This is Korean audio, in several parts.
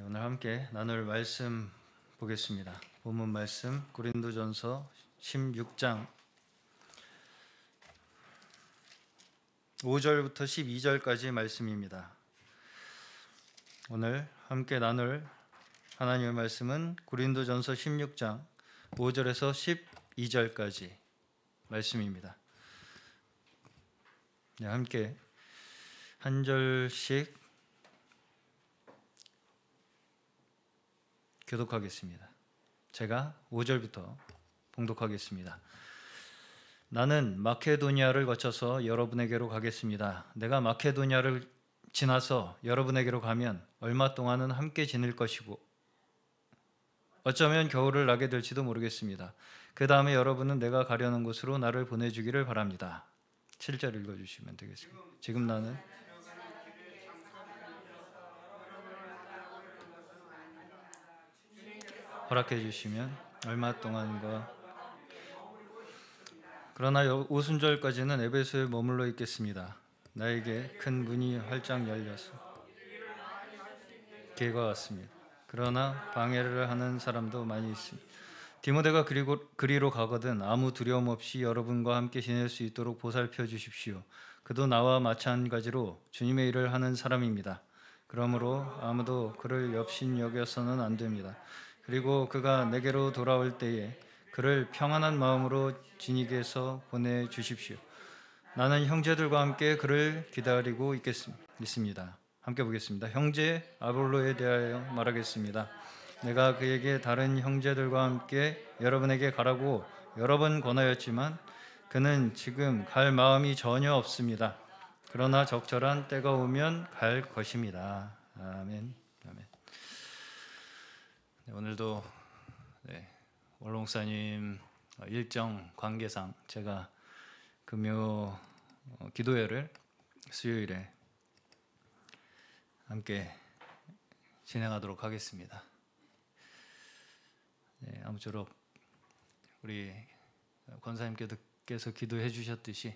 네, 오늘 함께 나눌 말씀 보겠습니다. 본문 말씀 고린도전서 16장 5절부터 12절까지 말씀입니다. 오늘 함께 나눌 하나님의 말씀은 고린도전서 16장 5절에서 12절까지 말씀입니다. 네, 함께 한 절씩 교독하겠습니다. 제가 5절부터 봉독하겠습니다. 나는 마케도니아를 거쳐서 여러분에게로 가겠습니다. 내가 마케도니아를 지나서 여러분에게로 가면 얼마 동안은 함께 지낼 것이고 어쩌면 겨울을 나게 될지도 모르겠습니다. 그 다음에 여러분은 내가 가려는 곳으로 나를 보내주기를 바랍니다. 7절 읽어주시면 되겠습니다. 지금 나는 허락해 주시면 얼마 동안과 뭐. 그러나 오순절까지는 에베소에 머물러 있겠습니다. 나에게 큰 문이 활짝 열려서 개가 왔습니다. 그러나 방해를 하는 사람도 많이 있습니다. 디모데가 그리고 그리로 가거든 아무 두려움 없이 여러분과 함께 지낼 수 있도록 보살펴 주십시오. 그도 나와 마찬가지로 주님의 일을 하는 사람입니다. 그러므로 아무도 그를 엽신 여겨서는 안 됩니다. 그리고 그가 내게로 돌아올 때에 그를 평안한 마음으로 진익에서 보내 주십시오. 나는 형제들과 함께 그를 기다리고 있겠습니다. 함께 보겠습니다. 형제 아볼로에 대하여 말하겠습니다. 내가 그에게 다른 형제들과 함께 여러분에게 가라고 여러 번 권하였지만 그는 지금 갈 마음이 전혀 없습니다. 그러나 적절한 때가 오면 갈 것입니다. 아멘. 네, 오늘도 네, 월롱사님 어, 일정 관계상 제가 금요 어, 기도회를 수요일에 함께 진행하도록 하겠습니다. 네, 아무쪼록 우리 권사님께서 기도해 주셨듯이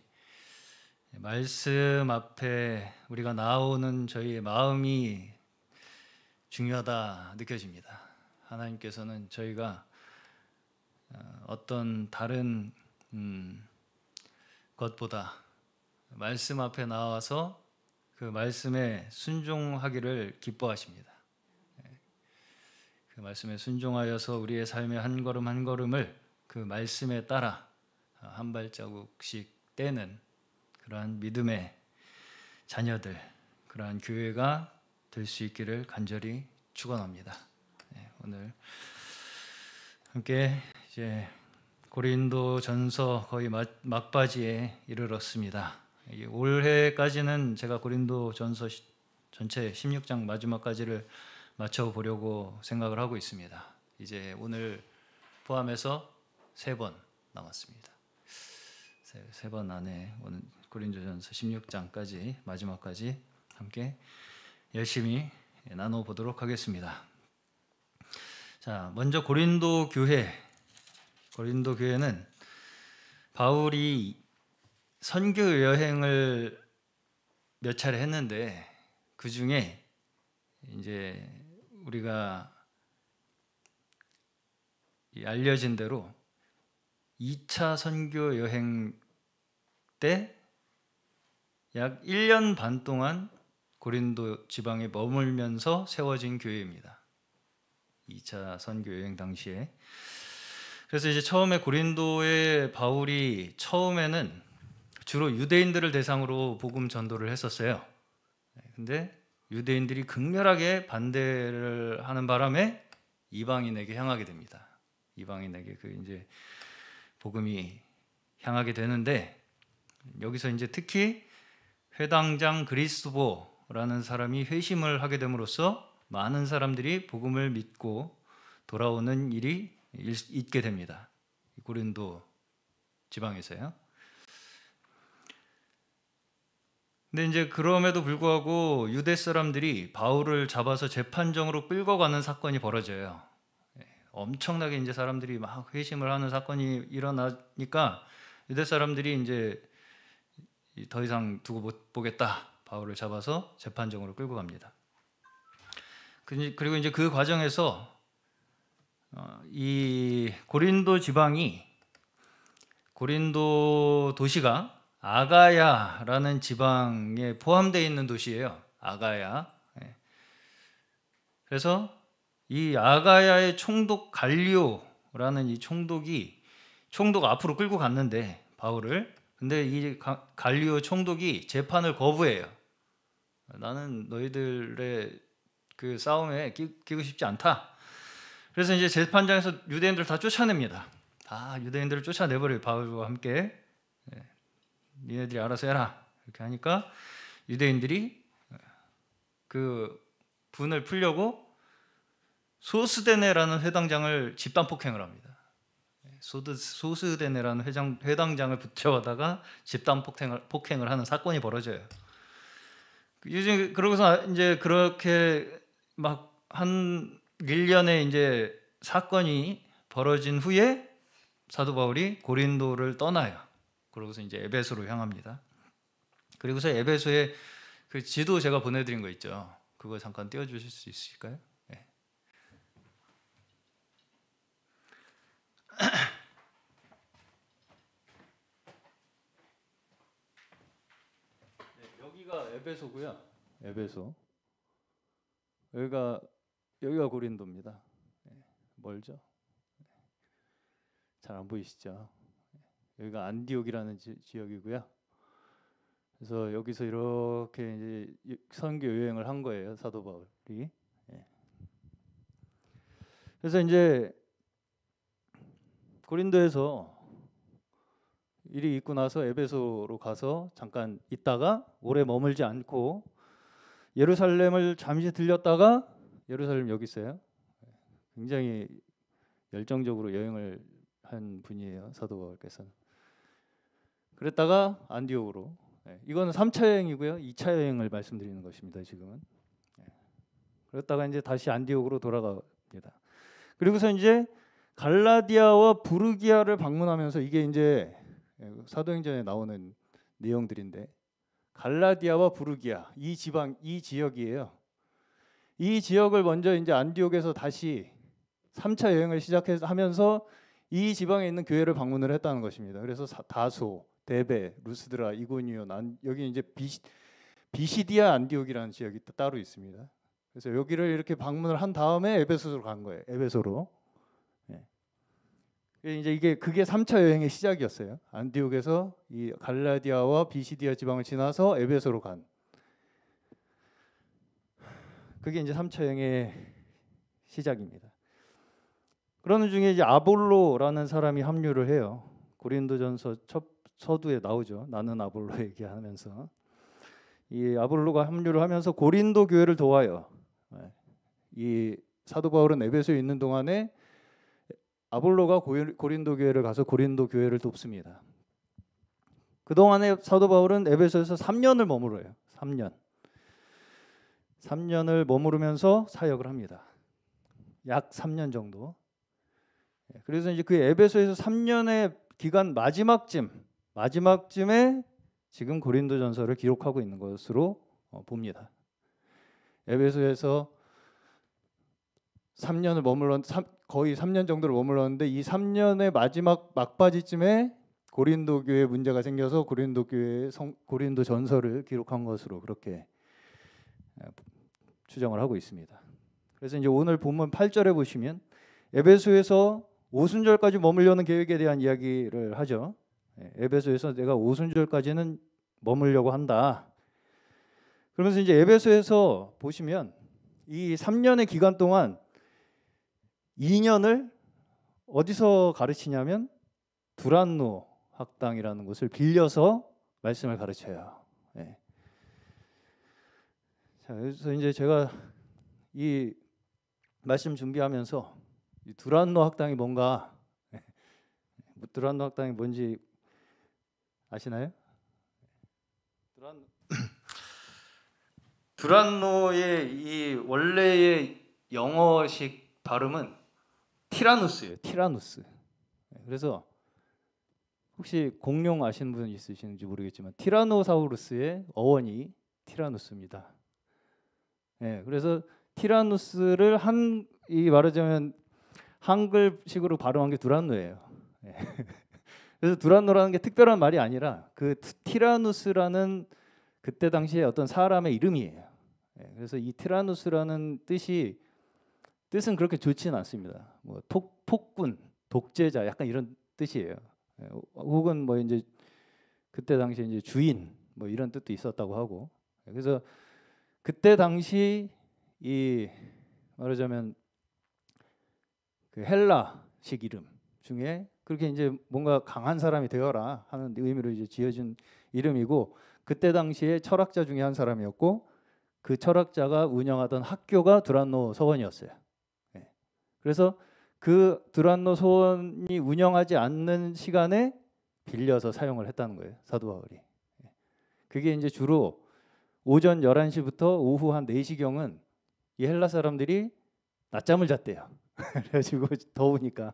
네, 말씀 앞에 우리가 나오는 저희의 마음이 중요하다 느껴집니다. 하나님께서는 저희가 어, 어떤 다른 음, 것보다 말씀 앞에 나와서 그 말씀에 순종하기를 기뻐하십니다. 예. 그 말씀에 순종하여서 우리의 삶의 한 걸음 한 걸음을 그 말씀에 따라 어, 한 발자국씩 떼는 그러한 믿음의 자녀들, 그러한 교회가 될 수 있기를 간절히 축원합니다. 오늘 함께 이제 고린도 전서 거의 막바지에 이르렀습니다. 올해까지는 제가 고린도 전서 전체 16장 마지막까지를 맞춰보려고 생각을 하고 있습니다. 이제 오늘 포함해서 세 번 남았습니다. 세 번 안에 오늘 고린도전서 16장까지 마지막까지 함께 열심히 나눠 보도록 하겠습니다. 자, 먼저 고린도 교회. 고린도 교회는 바울이 선교 여행을 몇 차례 했는데 그 중에 이제 우리가 알려진 대로 2차 선교 여행 때 약 1년 반 동안 고린도 지방에 머물면서 세워진 교회입니다. 2차 선교 여행 당시에 그래서 이제 처음에 고린도의 바울이 처음에는 주로 유대인들을 대상으로 복음 전도를 했었어요. 근데 유대인들이 극렬하게 반대를 하는 바람에 이방인에게 향하게 됩니다. 이방인에게 그 이제 복음이 향하게 되는데 여기서 이제 특히 회당장 그리스도라는 사람이 회심을 하게 됨으로써 많은 사람들이 복음을 믿고 돌아오는 일이 있게 됩니다. 고린도 지방에서요. 근데 이제 그럼에도 불구하고 유대 사람들이 바울을 잡아서 재판정으로 끌고 가는 사건이 벌어져요. 예, 엄청나게 이제 사람들이 막 회심을 하는 사건이 일어나니까 유대 사람들이 이제 더 이상 두고 못 보겠다. 바울을 잡아서 재판정으로 끌고 갑니다. 그리고 이제 그 과정에서 어, 이 고린도 지방이 고린도 도시가 아가야라는 지방에 포함되어 있는 도시예요. 아가야. 예. 그래서 이 아가야의 총독 갈리오라는 이 총독이 총독 앞으로 끌고 갔는데 바울을 근데 이 갈리오 총독이 재판을 거부해요. 나는 너희들의 그 싸움에 끼, 고 싶지 않다. 그래서 이제 재판장에서 유대인들을 다 쫓아냅니다. 다 유대인들을 쫓아내버려요. 바울과 함께. 예. 니네들이 알아서 해라. 이렇게 하니까 유대인들이 어, 그 분을 풀려고 소스데네라는 회당장을 집단 폭행을 합니다. 소스데네라는 회장, 회당장을 붙여다가 집단 폭행을, 폭행을 하는 사건이 벌어져요. 그 요즘 그러고서 이제 그렇게 막한 1년에 이제 사건이 벌어진 후에 사도 바울이 고린도를 떠나요. 그러고서 이제 에베소로 향합니다. 그리고서 에베소에 그 지도 제가 보내드린 거 있죠. 그거 잠깐 띄워주실 수 있을까요? 네. 네, 여기가 에베소고요. 에베소. 여기가 여기가 고린도입니다. 예, 멀죠? 예, 잘안 보이시죠? 예, 여기가 안디옥이라는 지, 역이고요 그래서 여기서 이렇게 이제 선교 여행을 한 거예요 사도 바울이. 그래서 이제 고린도에서 일이 있고 나서 에베소로 가서 잠깐 있다가 오래 머물지 않고 예루살렘을 잠시 들렸다가 예루살렘 여기 있어요. 굉장히 열정적으로 여행을 한 분이에요. 사도 바울께서는. 그랬다가 안디옥으로. 예, 이거는 3차 여행이고요. 2차 여행을 말씀드리는 것입니다. 지금은. 예. 그랬다가 이제 다시 안디옥으로 돌아갑니다. 그리고서 이제 갈라디아와 부르기아를 방문하면서 이게 이제 예, 사도행전에 나오는 내용들인데 갈라디아와 부르기아 이 지방 이 지역이에요. 이 지역을 먼저 이제 안디옥에서 다시 3차 여행을 시작하면서 이 지방에 있는 교회를 방문을 했다는 것입니다. 그래서 다소, 데베, 루스드라, 이고니온, 안, 여기 이제 비시, 비시디아 안디옥이라는 지역이 따로 있습니다. 그래서 여기를 이렇게 방문을 한 다음에 에베소로 간 거예요. 에베소로. 예, 이제 이게 그게 3차 여행의 시작이었어요. 안디옥에서 이 갈라디아와 비시디아 지방을 지나서 에베소로 간. 그게 이제 3차 여행의 시작입니다. 그러는 중에 이제 아볼로라는 사람이 합류를 해요. 고린도전서 첫 서두에 나오죠. 나는 아볼로 얘기하면서 이 아볼로가 합류를 하면서 고린도 교회를 도와요. 예, 이 사도 바울은 에베소에 있는 동안에 아볼로가 고린도 교회를 가서 고린도 교회를 돕습니다. 그동안에 사도 바울은 에베소에서 3년을 머무르요 3년. 3년을 머무르면서 사역을 합니다. 약 3년 정도. 예, 그래서 이제 그 에베소에서 3년의 기간 마지막쯤 마지막쯤에 지금 고린도 전서를 기록하고 있는 것으로 어, 봅니다. 에베소에서 3년을 머물렀 거의 3년 정도를 머물렀는데 이 3년의 마지막 막바지쯤에 고린도 교회 문제가 생겨서 고린도 교회 고린도 전설을 기록한 것으로 그렇게 추정을 하고 있습니다. 그래서 이제 오늘 본문 8절에 보시면 에베소에서 오순절까지 머물려는 계획에 대한 이야기를 하죠. 예, 에베소에서 내가 오순절까지는 머물려고 한다. 그러면서 이제 에베소에서 보시면 이 3년의 기간 동안 2년을 어디서 가르치냐면 두란노 학당이라는 곳을 빌려서 말씀을 가르쳐요. 네. 자, 그래서 이제 제가 이 말씀 준비하면서 이 두란노 학당이 뭔가 예. 두란노 학당이 뭔지 아시나요? 두란노의 이 원래의 영어식 발음은 티라누스예요. 티라누스. 네, 그래서 혹시 공룡 아시는 분 있으시는지 모르겠지만 티라노사우루스의 어원이 티라누스입니다. 예, 네, 그래서 티라누스를 한 이 말하자면 한글식으로 발음한 게 두란노예요. 네. 그래서 두란노라는 게 특별한 말이 아니라 그 티라누스라는 그때 당시에 어떤 사람의 이름이에요. 네, 그래서 이 티라누스라는 뜻이 뜻은 그렇게 좋지는 않습니다. 뭐 폭, 폭군, 독재자 약간 이런 뜻이에요. 예, 혹은 뭐 이제 그때 당시 이제 주인 뭐 이런 뜻도 있었다고 하고 예, 그래서 그때 당시 이 말하자면 그 헬라식 이름 중에 그렇게 이제 뭔가 강한 사람이 되어라 하는 의미로 이제 지어진 이름이고 그때 당시에 철학자 중에 한 사람이었고 그 철학자가 운영하던 학교가 두란노 서원이었어요. 그래서 그 드란노 소원이 운영하지 않는 시간에 빌려서 사용을 했다는 거예요. 사도 바울이. 예. 그게 이제 주로 오전 11시부터 오후 한 4시경은 이 헬라 사람들이 낮잠을 잤대요. 그래가지고 더우니까.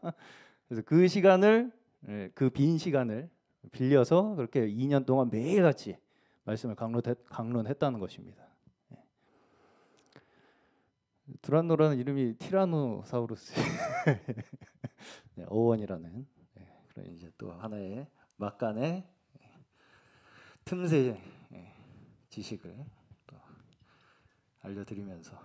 그래서 그 시간을 예, 그빈 시간을 빌려서 그렇게 2년 동안 매일같이 말씀을 강론했, 강론했다는 것입니다. 두란노라는 이름이 티라노사우루스 네, 어원이라는 네, 그런 이제 또 하나의 막간의 틈새 네, 지식을 알려드리면서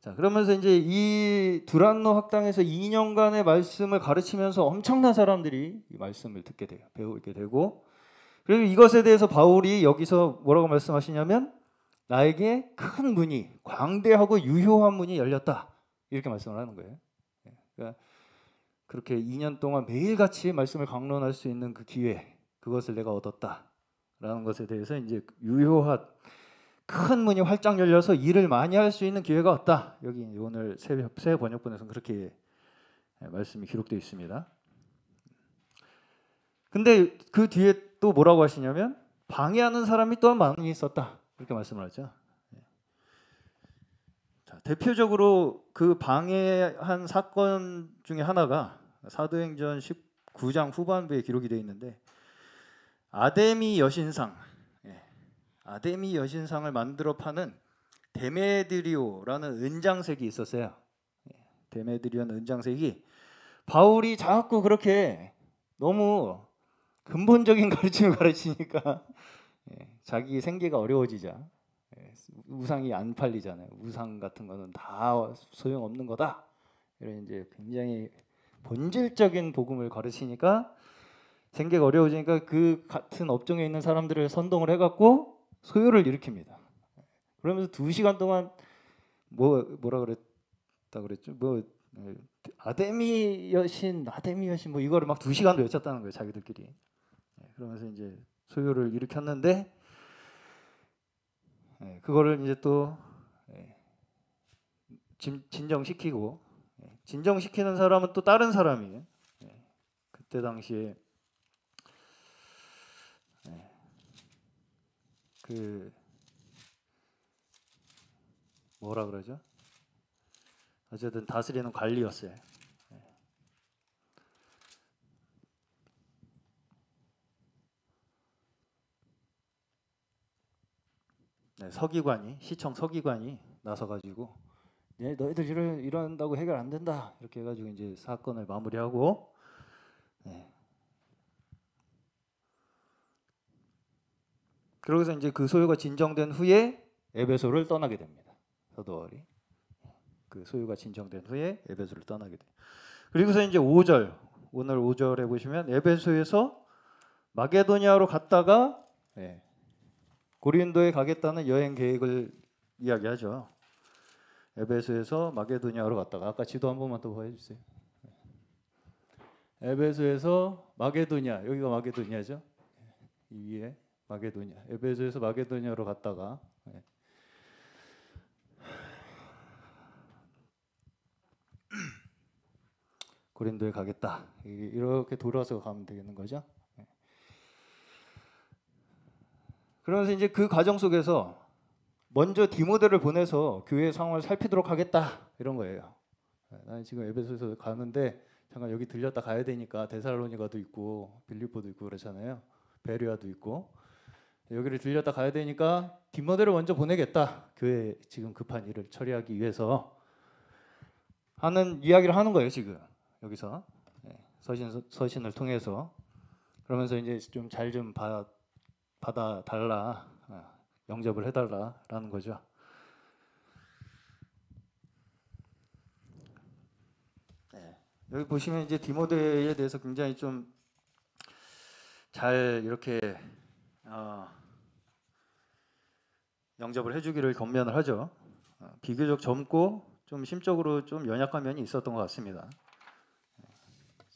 자 그러면서 이제 이 두란노 학당에서 2년간의 말씀을 가르치면서 엄청난 사람들이 이 말씀을 듣게 돼요 배우게 되고 그리고 이것에 대해서 바울이 여기서 뭐라고 말씀하시냐면 나에게 큰 문이, 광대하고 유효한 문이 열렸다. 이렇게 말씀을 하는 거예요. 예, 그러니까 그렇게 2년 동안 매일같이 말씀을 강론할 수 있는 그 기회, 그것을 내가 얻었다라는 것에 대해서 이제 유효한 큰 문이 활짝 열려서 일을 많이 할 수 있는 기회가 왔다. 여기 오늘 새, 새 번역본에서는 그렇게 예, 말씀이 기록되어 있습니다. 근데 그 뒤에 또 뭐라고 하시냐면 방해하는 사람이 또한 많이 있었다. 그렇게 말씀을 하죠. 예. 자, 대표적으로 그 방해한 사건 중에 하나가 사도행전 19장 후반부에 기록이 되어 있는데 아데미 여신상, 예. 아데미 여신상을 만들어 파는 데메드리오라는 은장색이 있었어요. 예. 데메드리오는 은장색이 바울이 자꾸 그렇게 너무 근본적인 가르침을 가르치니까 자기 생계가 어려워지자 예, 우상이 안 팔리잖아요. 우상 같은 거는 다 소용없는 거다. 이런 이제 굉장히 본질적인 복음을 가르치니까 생계가 어려워지니까 그 같은 업종에 있는 사람들을 선동을 해갖고 소요를 일으킵니다. 그러면서 두 시간 동안 뭐 뭐라 그랬다 그랬죠? 뭐 아데미 여신, 아데미 여신 뭐 이거를 막두 시간도 외쳤다는 거예요 자기들끼리. 예, 그러면서 이제 소요를 일으켰는데 예, 그거를 이제 또 예, 진정시키고 예, 진정시키는 사람은 또 다른 사람이에요. 그때 당시에 그 뭐라 그러죠? 어쨌든 다스리는 관리였어요. 네, 서기관이 시청 서기관이 나서 가지고 네, 너희들 이런 이런다고 해결 안 된다 이렇게 해가지고 이제 사건을 마무리하고 네. 그러고서 이제 그 소유가 진정된 후에 에베소를 떠나게 됩니다. 서도월이그 소유가 진정된 후에 에베소를 떠나게 돼. 그리고서 이제 5절 오늘 5절에 보시면 에베소에서 마게도니아로 갔다가 네. 고린도에 가겠다는 여행 계획을 이야기하죠. 에베소에서 마게도니아로 갔다가 아까 지도 한 번만 더 보여주세요. 네. 에베소에서 마게도니아 여기가 마게도니아죠. 네. 이 위에 마게도니아 에베소에서 마게도니아로 갔다가 네. 고린도에 가겠다 이렇게 돌아서 가면 되겠는 거죠. 그러면서 이제 그 과정 속에서 먼저 디모델을 보내서 교회 상황을 살피도록 하겠다 이런 거예요. 네, 나는 지금 에베소에서 가는데 잠깐 여기 들렸다 가야 되니까 데살로니가도 있고 빌립보도 있고 그렇잖아요. 베리아도 있고 여기를 들렸다 가야 되니까 뒷모델을 먼저 보내겠다. 교회 지금 급한 일을 처리하기 위해서 하는 이야기를 하는 거예요 지금 여기서 네, 서신 서신을 통해서 그러면서 이제 좀 잘좀 좀 받아 달라 어, 영접을 해달라라는 거죠. 네. 여기 보시면 이제 디모데에 대해서 굉장히 좀 잘 이렇게 어, 영접을 해주기를 건면을 하죠. 어, 비교적 젊고 좀 심적으로 좀 연약한 면이 있었던 것 같습니다.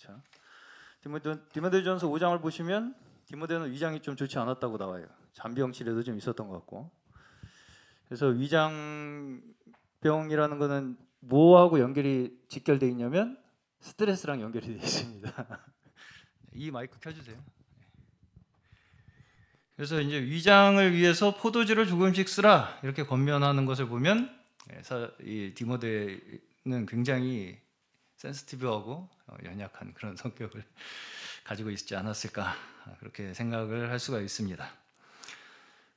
자, 네. 그렇죠. 디모데전서 5장을 보시면 디모데는 위장이 좀 좋지 않았다고 나와요. 잔병치레도 좀 있었던 것 같고. 그래서 위장병이라는 거는 뭐하고 연결이 직결돼 있냐면 스트레스랑 연결이 되 있습니다. 이 마이크 켜주세요. 그래서 이제 위장을 위해서 포도주를 조금씩 쓰라 이렇게 권면하는 것을 보면 예, 이 디모데는 굉장히 센스티브하고 어, 연약한 그런 성격을 가지고 있지 않았을까 아, 그렇게 생각을 할 수가 있습니다.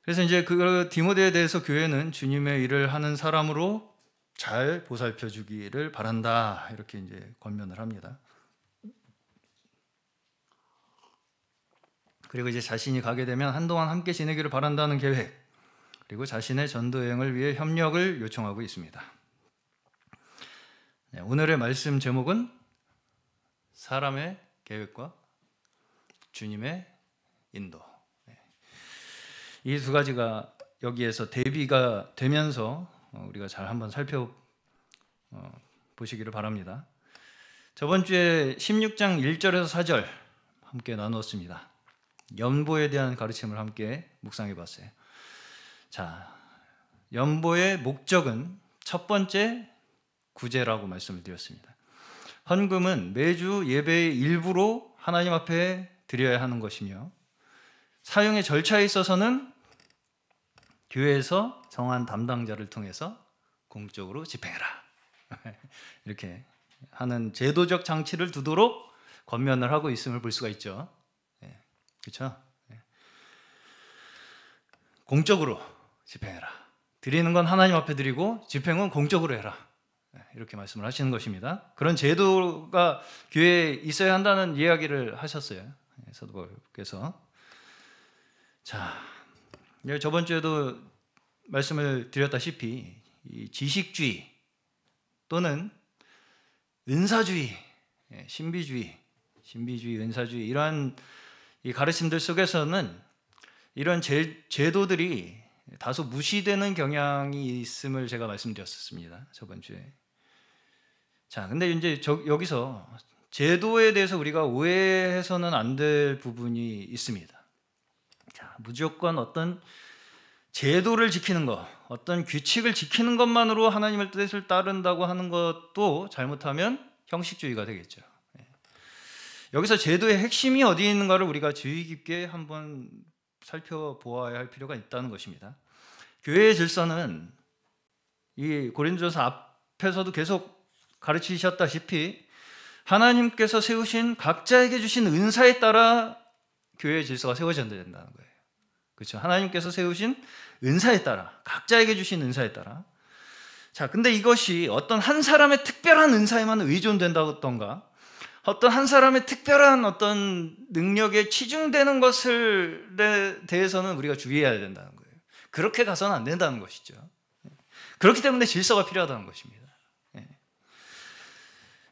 그래서 이제 그, 그 디모데에 대해서 교회는 주님의 일을 하는 사람으로 잘 보살펴 주기를 바란다 이렇게 이제 권면을 합니다. 그리고 이제 자신이 가게 되면 한동안 함께 지내기를 바란다는 계획, 그리고 자신의 전도 여행을 위해 협력을 요청하고 있습니다. 네, 오늘의 말씀 제목은 사람의 계획과 주님의 인도. 네. 이두 가지가 여기에서 대비가 되면서 어, 우리가 잘 한번 살펴보시기를 어, 바랍니다. 저번 주에 16장 1절에서 4절 함께 나누었습니다. 연보에 대한 가르침을 함께 묵상해 봤어요. 자, 연보의 목적은 첫 번째 구제라고 말씀을 드렸습니다. 헌금은 매주 예배의 일부로 하나님 앞에 드려야 하는 것이며 사용의 절차에 있어서는 교회에서 정한 담당자를 통해서 공적으로 집행해라. 이렇게 하는 제도적 장치를 두도록 권면을 하고 있음을 볼 수가 있죠. 예, 그렇죠? 예. 공적으로 집행해라. 드리는 건 하나님 앞에 드리고 집행은 공적으로 해라. 예, 이렇게 말씀을 하시는 것입니다. 그런 제도가 교회에 있어야 한다는 이야기를 하셨어요. 사도바울께서 자 예, 저번 주에도 말씀을 드렸다시피 이 지식주의 또는 은사주의, 예, 신비주의, 신비주의, 은사주의 이러한 이 가르침들 속에서는 이런 제, 제도들이 다소 무시되는 경향이 있음을 제가 말씀드렸었습니다 저번 주에. 자, 근데 이제 저, 여기서 제도에 대해서 우리가 오해해서는 안 될 부분이 있습니다. 자, 무조건 어떤 제도를 지키는 것, 어떤 규칙을 지키는 것만으로 하나님의 뜻을 따른다고 하는 것도 잘못하면 형식주의가 되겠죠. 예. 여기서 제도의 핵심이 어디에 있는가를 우리가 주의 깊게 한번 살펴보아야 할 필요가 있다는 것입니다. 교회의 질서는 이고린도서 앞에서도 계속 가르치셨다시피 하나님께서 세우신 각자에게 주신 은사에 따라 교회의 질서가 세워진다는 거예요. 그렇죠? 하나님께서 세우신 은사에 따라 각자에게 주신 은사에 따라 자, 근데 이것이 어떤 한 사람의 특별한 은사에만 의존된다던가 어떤 한 사람의 특별한 어떤 능력에 치중되는 것을 대해서는 우리가 주의해야 된다는 거예요. 그렇게 가서는 안 된다는 것이죠. 그렇기 때문에 질서가 필요하다는 것입니다.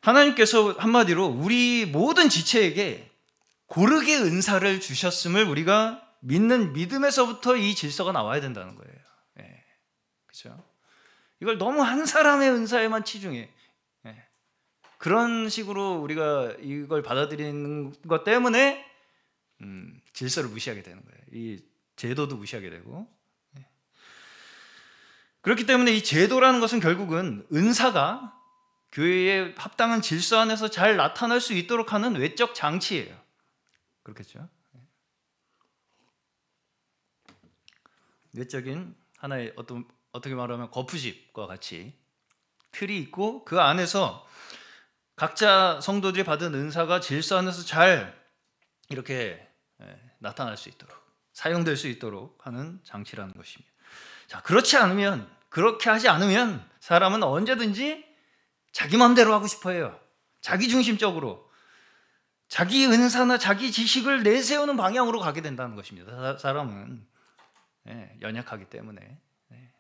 하나님께서 한마디로 우리 모든 지체에게 고르게 은사를 주셨음을 우리가 믿는 믿음에서부터 이 질서가 나와야 된다는 거예요. 예. 그죠? 이걸 너무 한 사람의 은사에만 치중해. 예. 그런 식으로 우리가 이걸 받아들이는 것 때문에 음, 질서를 무시하게 되는 거예요. 이 제도도 무시하게 되고. 예. 그렇기 때문에 이 제도라는 것은 결국은 은사가 교회의 합당한 질서 안에서 잘 나타날 수 있도록 하는 외적 장치예요. 그렇겠죠? 외적인 하나의 어떤 어떻게 말하면 거푸집과 같이 틀이 있고 그 안에서 각자 성도들이 받은 은사가 질서 안에서 잘 이렇게 예, 나타날 수 있도록 사용될 수 있도록 하는 장치라는 것입니다. 자, 그렇지 않으면 그렇게 하지 않으면 사람은 언제든지 자기 마음대로 하고 싶어 해요. 자기 중심적으로. 자기 은사나 자기 지식을 내세우는 방향으로 가게 된다는 것입니다. 사람은 네, 연약하기 때문에. 네.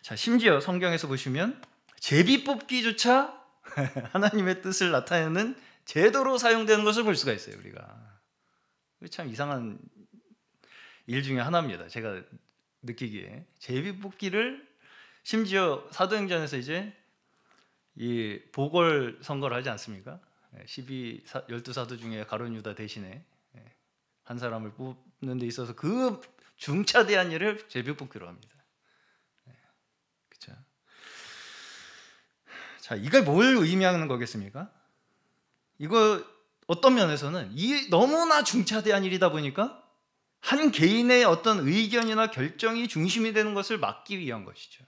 자, 심지어 성경에서 보시면 제비 뽑기조차 하나님의 뜻을 나타내는 제도로 사용되는 것을 볼 수가 있어요, 우리가. 참 이상한 일 중에 하나입니다. 제가 느끼기에 제비 뽑기를 심지어 사도행전에서 이제 이 보궐 선거를 하지 않습니까? 12 예, 12사도 중에 가룟 유다 대신에 예, 한 사람을 뽑는 데 있어서 그 중차대한 일을 제비 뽑기로 합니다. 그렇죠? 자, 이게 뭘 의미하는 거겠습니까? 이거 어떤 면에서는 이 너무나 중차대한 일이다 보니까 한 개인의 어떤 의견이나 결정이 중심이 되는 것을 막기 위한 것이죠.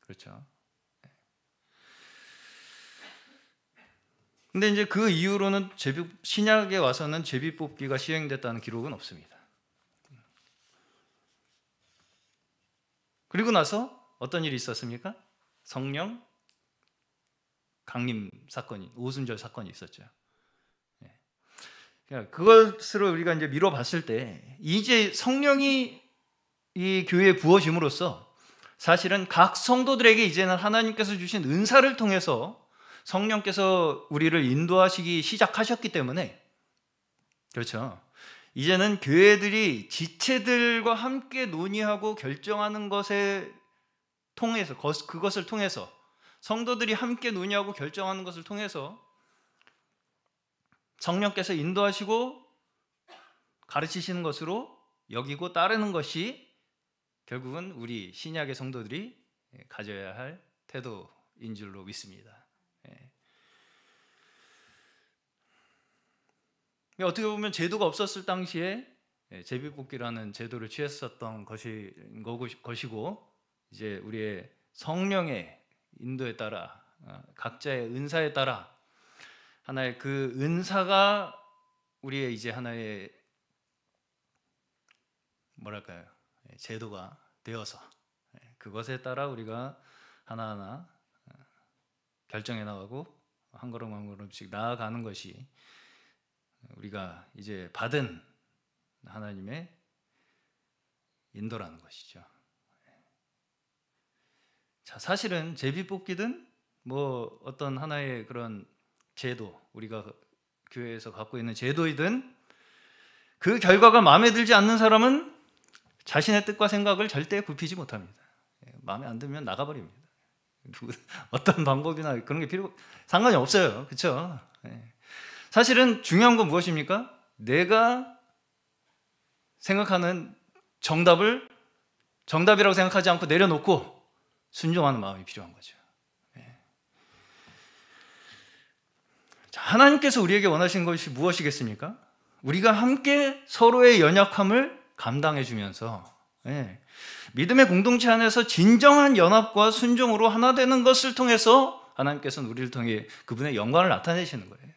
그렇죠. 근데 이제 그 이후로는 제비, 신약에 와서는 제비 뽑기가 시행됐다는 기록은 없습니다. 그리고 나서 어떤 일이 있었습니까? 성령 강림 사건이 오순절 사건이 있었죠. 예. 그러니까 그것으로 우리가 이제 미뤄봤을 때 이제 성령이 이 교회에 부어짐으로써 사실은 각 성도들에게 이제는 하나님께서 주신 은사를 통해서 성령께서 우리를 인도하시기 시작하셨기 때문에 그렇죠. 이제는 교회들이 지체들과 함께 논의하고 결정하는 것에 통해서 그것을 통해서 성도들이 함께 논의하고 결정하는 것을 통해서 성령께서 인도하시고 가르치시는 것으로 여기고 따르는 것이 결국은 우리 신약의 성도들이 가져야 할 태도인 줄로 믿습니다. 그러니까 어떻게 보면 제도가 없었을 당시에 예, 제비뽑기라는 제도를 취했었던 것이, 것이고 이제 우리의 성령의 인도에 따라 어, 각자의 은사에 따라 하나의 그 은사가 우리의 이제 하나의 뭐랄까요 예, 제도가 되어서 예, 그것에 따라 우리가 하나하나 어, 결정해 나가고 한 걸음 한 걸음씩 나아가는 것이 우리가 이제 받은 하나님의 인도라는 것이죠. 자, 사실은 제비 뽑기든 뭐 어떤 하나의 그런 제도, 우리가 교회에서 갖고 있는 제도이든 그 결과가 마음에 들지 않는 사람은 자신의 뜻과 생각을 절대 굽히지 못합니다. 예, 마음에 안 들면 나가버립니다. 어떤 방법이나 그런 게 필요 상관이 없어요. 그렇죠? 사실은 중요한 건 무엇입니까? 내가 생각하는 정답을 정답이라고 생각하지 않고 내려놓고 순종하는 마음이 필요한 거죠. 네. 하나님께서 우리에게 원하신 것이 무엇이겠습니까? 우리가 함께 서로의 연약함을 감당해 주면서 네. 믿음의 공동체 안에서 진정한 연합과 순종으로 하나 되는 것을 통해서 하나님께서는 우리를 통해 그분의 영광을 나타내시는 거예요.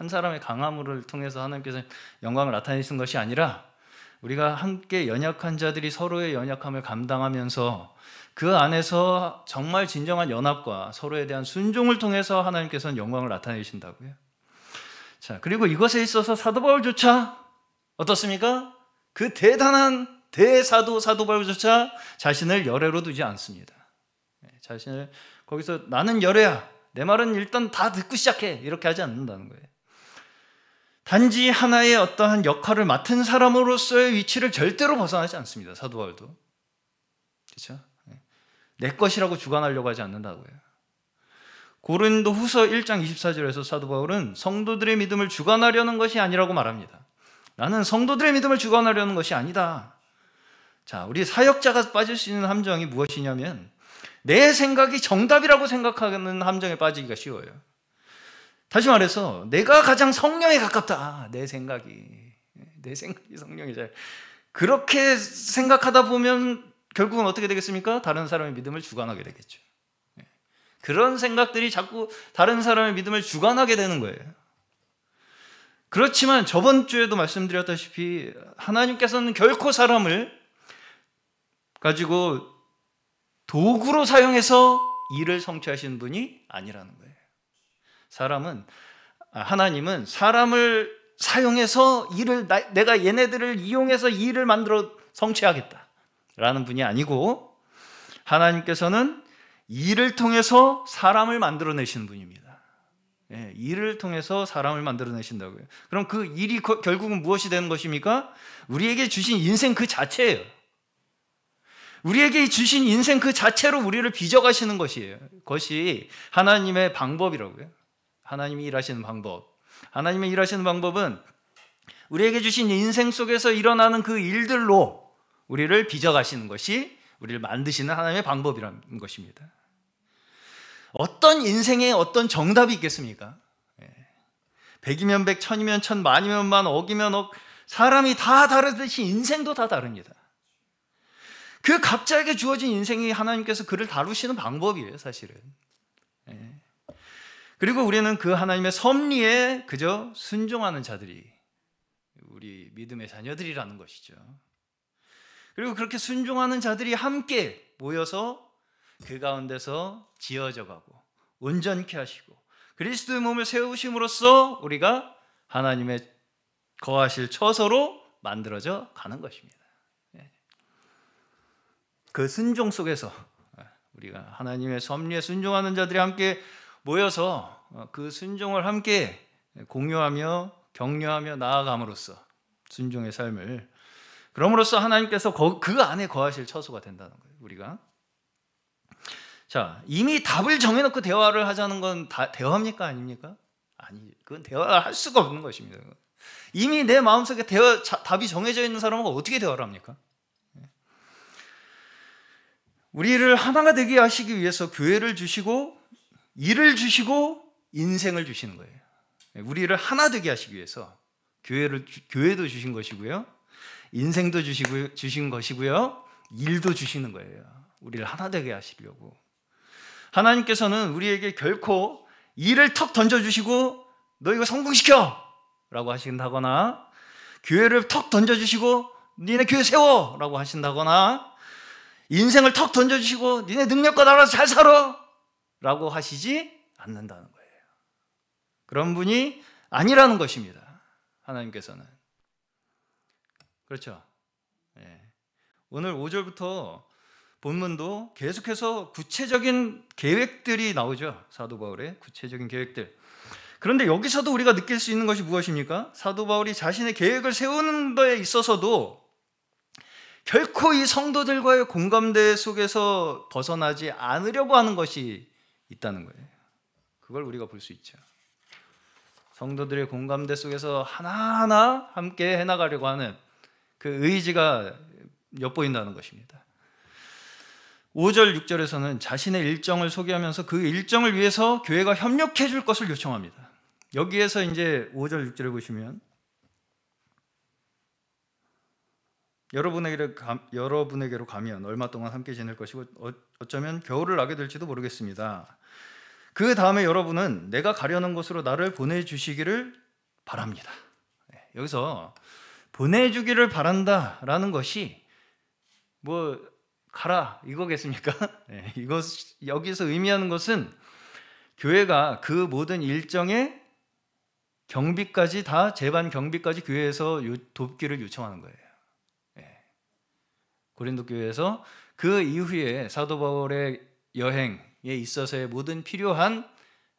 한 사람의 강함을 통해서 하나님께서 영광을 나타내신 것이 아니라 우리가 함께 연약한 자들이 서로의 연약함을 감당하면서 그 안에서 정말 진정한 연합과 서로에 대한 순종을 통해서 하나님께서는 영광을 나타내신다고요. 자, 그리고 이것에 있어서 사도 바울조차 어떻습니까? 그 대단한 대사도 사도 바울조차 자신을 열애로 두지 않습니다. 네, 자신을 거기서 나는 열애야. 내 말은 일단 다 듣고 시작해. 이렇게 하지 않는다는 거예요. 단지 하나의 어떠한 역할을 맡은 사람으로서의 위치를 절대로 벗어나지 않습니다. 사도 바울도. 그렇죠? 예. 내 것이라고 주관하려고 하지 않는다고요. 고린도 후서 1장 24절에서 사도 바울은 성도들의 믿음을 주관하려는 것이 아니라고 말합니다. 나는 성도들의 믿음을 주관하려는 것이 아니다. 자, 우리 사역자가 빠질 수 있는 함정이 무엇이냐면 내 생각이 정답이라고 생각하는 함정에 빠지기가 쉬워요. 다시 말해서 내가 가장 성령에 가깝다. 아, 내 생각이. 내 생각이 성령이죠. 그렇게 생각하다 보면 결국은 어떻게 되겠습니까? 다른 사람의 믿음을 주관하게 되겠죠. 예. 그런 생각들이 자꾸 다른 사람의 믿음을 주관하게 되는 거예요. 그렇지만 저번 주에도 말씀드렸다시피 하나님께서는 결코 사람을 가지고 도구로 사용해서 일을 성취하시는 분이 아니라는 거예요. 사람은 아, 하나님은 사람을 사용해서 일을 내가 얘네들을 이용해서 일을 만들어 성취하겠다라는 분이 아니고 하나님께서는 일을 통해서 사람을 만들어내신 분입니다. 예, 일을 통해서 사람을 만들어내신다고요. 그럼 그 일이 거, 결국은 무엇이 되는 것입니까? 우리에게 주신 인생 그 자체예요. 우리에게 주신 인생 그 자체로 우리를 빚어가시는 것이에요. 것이 하나님의 방법이라고요. 하나님이 일하시는 방법. 하나님의 일하시는 방법은 우리에게 주신 인생 속에서 일어나는 그 일들로 우리를 빚어가시는 것이 우리를 만드시는 하나님의 방법이라는 것입니다. 어떤 인생에 어떤 정답이 있겠습니까? 예. 백이면 백, 천이면 천, 만이면 만, 억이면 억, 사람이 다 다르듯이 인생도 다 다릅니다. 그각자에 주어진 인생이 하나님께서 그를 다루시는 방법이에요, 사실은. 예. 그리고 우리는 그 하나님의 섭리에 그저 순종하는 자들이 우리 믿음의 자녀들이라는 것이죠. 그리고 그렇게 순종하는 자들이 함께 모여서 그 가운데서 지어져 가고 온전케 하시고 그리스도의 몸을 세우심으로써 우리가 하나님의 거하실 처소로 만들어져 가는 것입니다. 예. 그 순종 속에서 우리가 하나님의 섭리에 순종하는 자들이 함께 모여서 어, 그 순종을 함께 공유하며 격려하며 나아감으로써 순종의 삶을 그럼으로써 하나님께서 그 안에 거하실 처소가 된다는 거예요. 우리가 자 이미 답을 정해놓고 대화를 하자는 건다 대화입니까 아닙니까? 아니 그건 대화할 수가 없는 것입니다. 이미 내 마음속에 대화, 답이 정해져 있는 사람하고 어떻게 대화를 합니까? 예. 우리를 하나가 되게 하시기 위해서 교회를 주시고 일을 주시고 인생을 주시는 거예요. 우리를 하나 되게 하시기 위해서 교회를 교회도 주신 것이고요. 인생도 주시고 주신 것이고요. 일도 주시는 거예요. 우리를 하나 되게 하시려고. 하나님께서는 우리에게 결코 일을 턱 던져 주시고 너 이거 성공시켜라고 하신다거나 교회를 턱 던져 주시고 니네 교회 세워라고 하신다거나 인생을 턱 던져 주시고 니네 능력과 따라서 잘 살아 라고 하시지 않는다는 거예요. 그런 분이 아니라는 것입니다. 하나님께서는. 그렇죠. 네. 오늘 5절부터 본문도 계속해서 구체적인 계획들이 나오죠. 사도 바울의 구체적인 계획들. 그런데 여기서도 우리가 느낄 수 있는 것이 무엇입니까? 사도 바울이 자신의 계획을 세우는 데 있어서도 결코 이 성도들과의 공감대 속에서 벗어나지 않으려고 하는 것이 있다는 거예요. 그걸 우리가 볼 수 있죠. 성도들의 공감대 속에서 하나하나 함께 해나가려고 하는 그 의지가 엿보인다는 것입니다. 5절, 6절에서는 자신의 일정을 소개하면서 그 일정을 위해서 교회가 협력해 줄 것을 요청합니다. 여기에서 이제 5절, 6절을 보시면 여러분에게로, 가, 여러분에게로 가면 얼마 동안 함께 지낼 것이고 어, 어쩌면 겨울을 나게 될지도 모르겠습니다. 그 다음에 여러분은 내가 가려는 곳으로 나를 보내주시기를 바랍니다. 예, 여기서 보내주기를 바란다라는 것이 뭐 가라 이거겠습니까? 예, 이것 여기서 의미하는 것은 교회가 그 모든 일정에 경비까지 다 재반 경비까지 교회에서 돕기를 요청하는 거예요. 예. 고린도 교회에서 그 이후에 사도 바울의 여행 있어서의 모든 필요한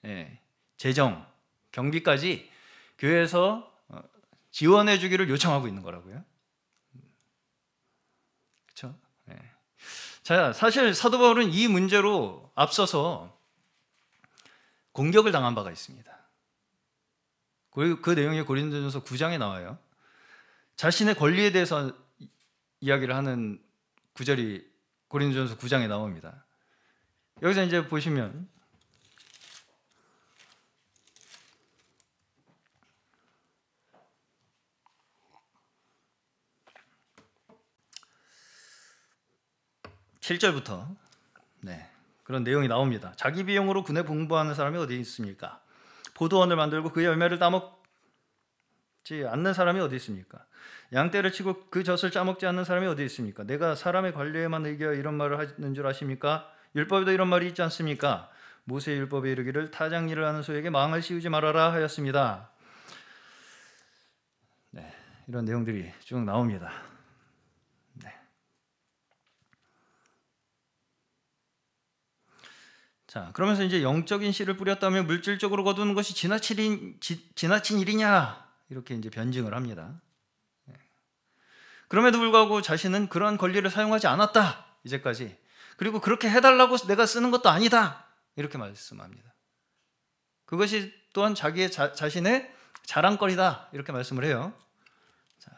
예, 재정, 경비까지 교회에서 어, 지원해 주기를 요청하고 있는 거라고요. 그렇죠? 자, 사실 사도 바울은 이 문제로 앞서서 공격을 당한 바가 있습니다. 그리고 그 내용이 고린도전서 9장에 나와요. 자신의 권리에 대해서 이야기를 하는 구절이 고린도전서 9장에 나옵니다. 여기서 이제 보시면 7절부터 네, 그런 내용이 나옵니다. 자기 비용으로 군에 공부하는 사람이 어디 있습니까? 보도원을 만들고 그 열매를 따먹지 않는 사람이 어디 있습니까? 양떼를 치고 그 젖을 짜먹지 않는 사람이 어디 있습니까? 내가 사람의 관리에만 의겨 이런 말을 하는 줄 아십니까? 율법에도 이런 말이 있지 않습니까? 모세 율법에 이르기를 타장 일을 하는 소에게 망을 씌우지 말아라 하였습니다. 네, 이런 내용들이 쭉 나옵니다. 네. 자, 그러면서 이제 영적인 씨를 뿌렸다면 물질적으로 거두는 것이 지나친, 지, 지나친 일이냐 이렇게 이제 변증을 합니다. 네. 그럼에도 불구하고 자신은 그러한 권리를 사용하지 않았다 이제까지 그리고 그렇게 해달라고 내가 쓰는 것도 아니다. 이렇게 말씀합니다. 그것이 또한 자기의 자, 자신의 자랑거리다. 이렇게 말씀을 해요. 자.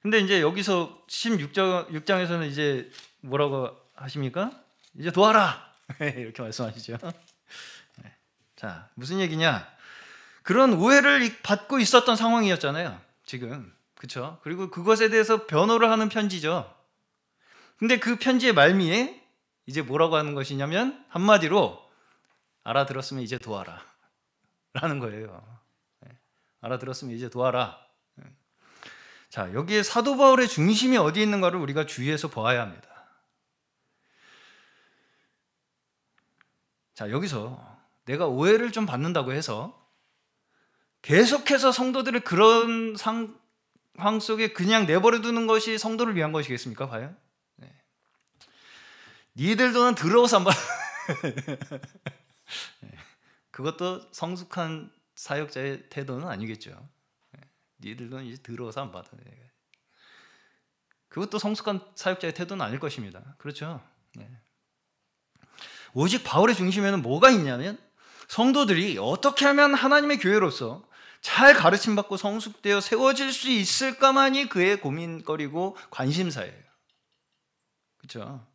근데 이제 여기서 16장, 6장에서는 이제 뭐라고 하십니까? 이제 도와라! 이렇게 말씀하시죠. 네. 자, 무슨 얘기냐? 그런 오해를 받고 있었던 상황이었잖아요. 지금. 그쵸? 그리고 그것에 대해서 변호를 하는 편지죠. 근데 그 편지의 말미에 이제 뭐라고 하는 것이냐면 한마디로 알아들었으면 이제 도와라 라는 거예요. 네. 알아들었으면 이제 도와라. 네. 자, 여기에 사도 바울의 중심이 어디 있는가를 우리가 주의해서 봐야 합니다. 자, 여기서 내가 오해를 좀 받는다고 해서 계속해서 성도들을 그런 상황 속에 그냥 내버려 두는 것이 성도를 위한 것이겠습니까, 과연? 니들 돈은 들어오서 한번 그것도 성숙한 사역자의 태도는 아니겠죠. 네. 니들 돈 이제 들어오서 안 받아. 네. 그것도 성숙한 사역자의 태도는 아닐 것입니다. 그렇죠? 네. 오직 바울의 중심에는 뭐가 있냐면 성도들이 어떻게 하면 하나님의 교회로서 잘 가르침 받고 성숙되어 세워질 수 있을까만이 그의 고민거리고 관심사예요. 그렇죠?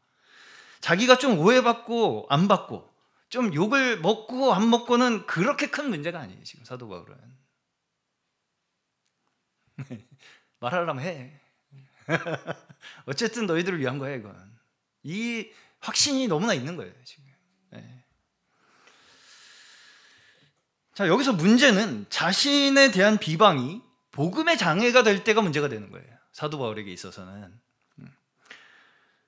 자기가 좀 오해받고 안 받고 좀 욕을 먹고 안 먹고는 그렇게 큰 문제가 아니에요. 지금 사도 바울은. 말하려면 해. 어쨌든 너희들을 위한 거야 이건. 이 확신이 너무나 있는 거예요 지금. 네. 자 여기서 문제는 자신에 대한 비방이 복음의 장애가 될 때가 문제가 되는 거예요. 사도 바울에게 있어서는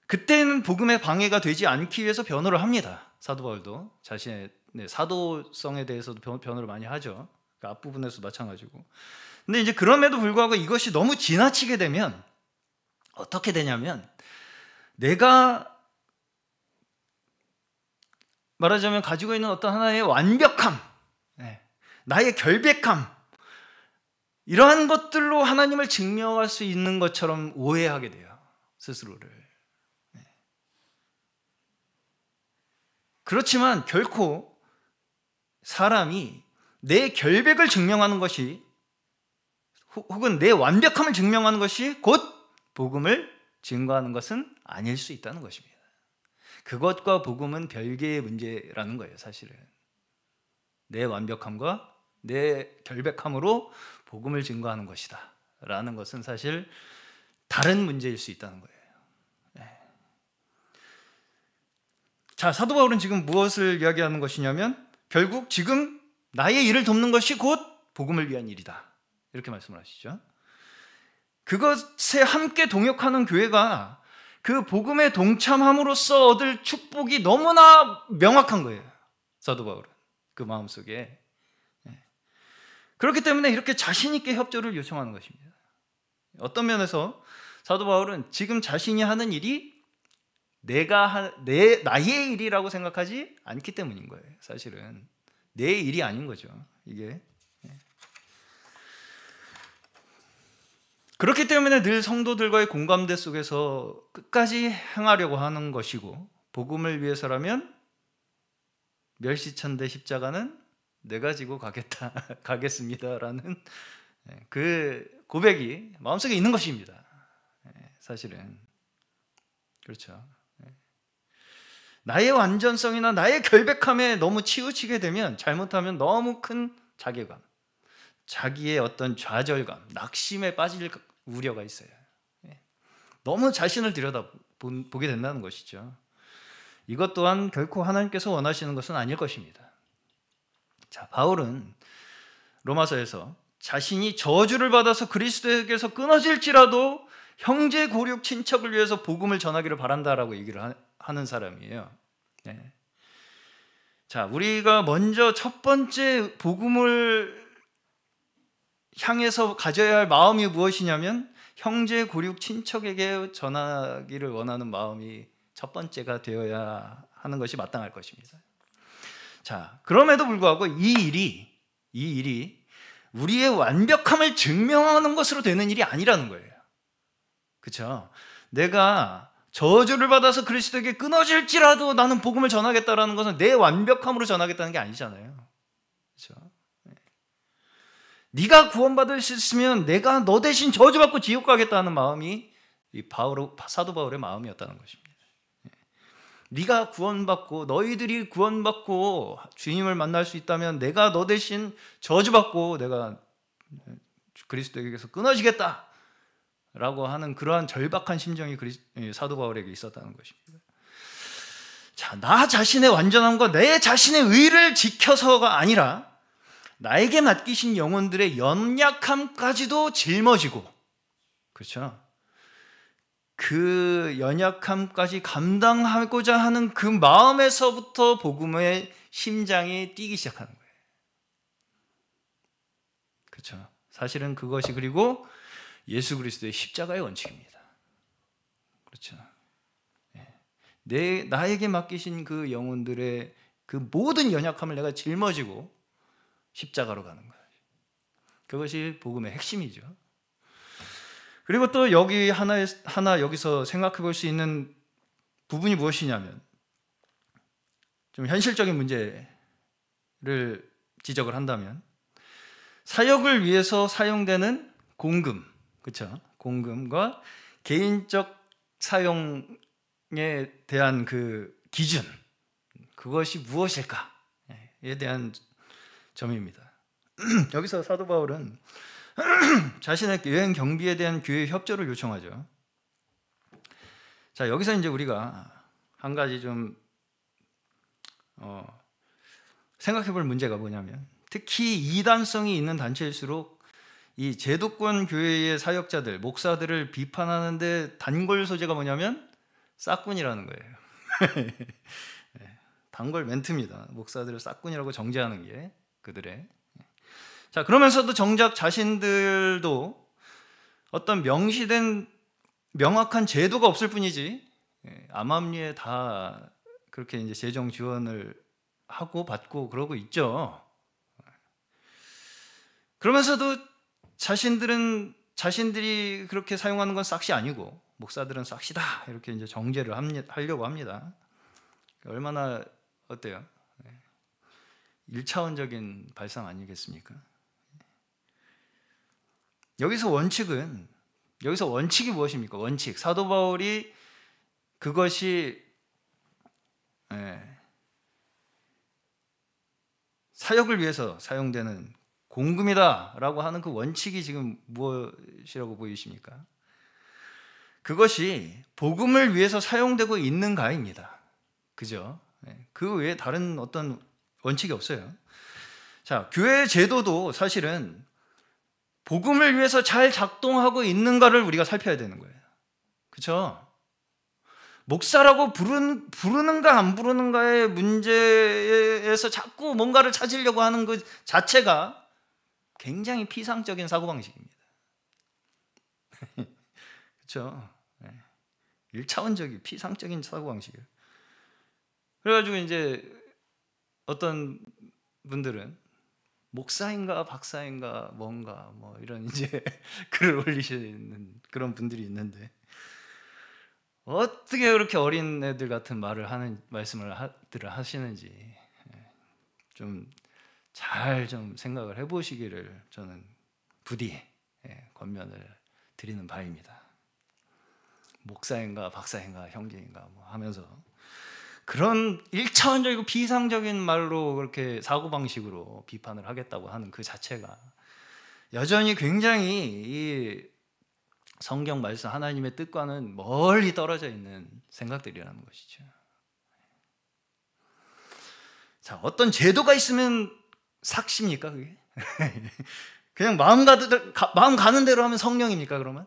그때는 복음의 방해가 되지 않기 위해서 변호를 합니다. 사도 바울도 자신의 네, 사도성에 대해서도 변, 변호를 많이 하죠. 그 그러니까 앞부분에서 마찬가지고. 근데 이제 그럼에도 불구하고 이것이 너무 지나치게 되면 어떻게 되냐면 내가 말하자면 가지고 있는 어떤 하나의 완벽함, 네, 나의 결백함, 이러한 것들로 하나님을 증명할 수 있는 것처럼 오해하게 돼요, 스스로를. 그렇지만 결코 사람이 내 결백을 증명하는 것이 혹은 내 완벽함을 증명하는 것이 곧 복음을 증거하는 것은 아닐 수 있다는 것입니다. 그것과 복음은 별개의 문제라는 거예요, 사실은. 내 완벽함과 내 결백함으로 복음을 증거하는 것이다. 라는 것은 사실 다른 문제일 수 있다는 거예요. 자, 사도 바울은 지금 무엇을 이야기하는 것이냐면 결국 지금 나의 일을 돕는 것이 곧 복음을 위한 일이다. 이렇게 말씀을 하시죠. 그것에 함께 동역하는 교회가 그 복음에 동참함으로써 얻을 축복이 너무나 명확한 거예요. 사도 바울은 그 마음속에 예. 그렇기 때문에 이렇게 자신 있게 협조를 요청하는 것입니다. 어떤 면에서 사도 바울은 지금 자신이 하는 일이 내가 내 나의 일이라고 생각하지 않기 때문인 거예요. 사실은 내 일이 아닌 거죠. 이게 예. 그렇기 때문에 늘 성도들과의 공감대 속에서 끝까지 행하려고 하는 것이고 복음을 위해서라면 멸시천대 십자가는 내가 지고 가겠다 가겠습니다라는 예, 그 고백이 마음속에 있는 것입니다. 예, 사실은 그렇죠. 나의 완전성이나 나의 결백함에 너무 치우치게 되면 잘못하면 너무 큰 자괴감, 자기의 어떤 좌절감, 낙심에 빠질 우려가 있어요. 예. 너무 자신을 들여다보게 된다는 것이죠. 이것 또한 결코 하나님께서 원하시는 것은 아닐 것입니다. 자, 바울은 로마서에서 자신이 저주를 받아서 그리스도에게서 끊어질지라도 형제 고륙 친척을 위해서 복음을 전하기를 바란다라고 얘기를 하는 사람이에요. 네. 자, 우리가 먼저 첫 번째 복음을 향해서 가져야 할 마음이 무엇이냐면 형제, 고륙, 친척에게 전하기를 원하는 마음이 첫 번째가 되어야 하는 것이 마땅할 것입니다. 자, 그럼에도 불구하고 이 일이 이 일이 우리의 완벽함을 증명하는 것으로 되는 일이 아니라는 거예요. 그렇죠? 내가 저주를 받아서 그리스도에게 끊어질지라도 나는 복음을 전하겠다라는 것은 내 완벽함으로 전하겠다는 게 아니잖아요. 그렇죠? 네. 네가 구원받을 수 있으면 내가 너 대신 저주받고 지옥 가겠다는 마음이 이 바울 사도 바울의 마음이었다는 것입니다. 예. 네가 구원받고 너희들이 구원받고 주님을 만날 수 있다면 내가 너 대신 저주받고 내가 그리스도에게서 끊어지겠다. 라고 하는 그러한 절박한 심정이 예, 사도 바울에게 있었다는 것입니다. 자, 나 자신의 완전함과 내 자신의 의를 지켜서가 아니라 나에게 맡기신 영혼들의 연약함까지도 짊어지고, 그렇죠? 그 연약함까지 감당하고자 하는 그 마음에서부터 복음의 심장이 뛰기 시작하는 거예요. 그렇죠? 사실은 그것이 그리고 예수 그리스도의 십자가의 원칙입니다. 그렇죠. 예. 내 나에게 맡기신 그 영혼들의 그 모든 연약함을 내가 짊어지고 십자가로 가는 거예요. 그것이 복음의 핵심이죠. 그리고 또 여기 하나 하나 여기서 생각해 볼 수 있는 부분이 무엇이냐면 좀 현실적인 문제를 지적을 한다면 사역을 위해서 사용되는 공금 그렇죠? 공금과 개인적 사용에 대한 그 기준 그것이 무엇일까에 대한 점입니다. 여기서 사도 바울은 자신의 여행 경비에 대한 교회 협조를 요청하죠. 자 여기서 이제 우리가 한 가지 좀 어, 생각해볼 문제가 뭐냐면 특히 이단성이 있는 단체일수록 이 제도권 교회의 사역자들, 목사들을 비판하는데 단골 소재가 뭐냐면 싹군이라는 거예요. 네, 단골 멘트입니다. 목사들을 싹군이라고 정죄하는 게 그들의. 자, 그러면서도 정작 자신들도 어떤 명시된 명확한 제도가 없을 뿐이지 예, 암암리에 다 그렇게 이제 재정 지원을 하고 받고 그러고 있죠. 네. 그러면서도 자신들은 자신들이 그렇게 사용하는 건 싹시 아니고 목사들은 싹시다 이렇게 이제 정죄를 하려고 합니다. 얼마나 어때요? 1차원적인 발상 아니겠습니까? 여기서 원칙은 여기서 원칙이 무엇입니까? 원칙 사도 바울이 그것이 예, 사역을 위해서 사용되는 공금이다라고 하는 그 원칙이 지금 무엇이라고 보이십니까? 그것이 복음을 위해서 사용되고 있는가입니다. 그죠? 예, 그 외에 다른 어떤 원칙이 없어요. 자, 교회 제도도 사실은 복음을 위해서 잘 작동하고 있는가를 우리가 살펴야 되는 거예요. 그렇 목사라고 부른, 부르는가 안 부르는가의 문제에서 자꾸 뭔가를 찾으려고 하는 것 그 자체가 굉장히 피상적인 사고방식입니다. 그렇죠? 일차원적인 피상적인 사고방식이에요. 그래가지고 이제 어떤 분들은 목사인가 박사인가 뭔가 뭐 이런 이제 글을 올리시는 그런 분들이 있는데 어떻게 그렇게 어린 애들 같은 말을 하는 말씀을 하 하시는지 예, 좀 잘좀 생각을 해보시기를 저는 부디 예, 권면을 드리는 바입니다. 목사인가 박사인가 형제인가 뭐 하면서 그런 일차원적이고 비상적인 말로 그렇게 사고 방식으로 비판을 하겠다고 하는 그 자체가 여전히 굉장히 이 성경 말씀 하나님의 뜻과는 멀리 떨어져 있는 생각들이라는 것이죠. 자, 어떤 제도가 있으면 삭십니까 그게? 그냥 마음 가 마음 가는 대로 하면 성령입니까 그러면?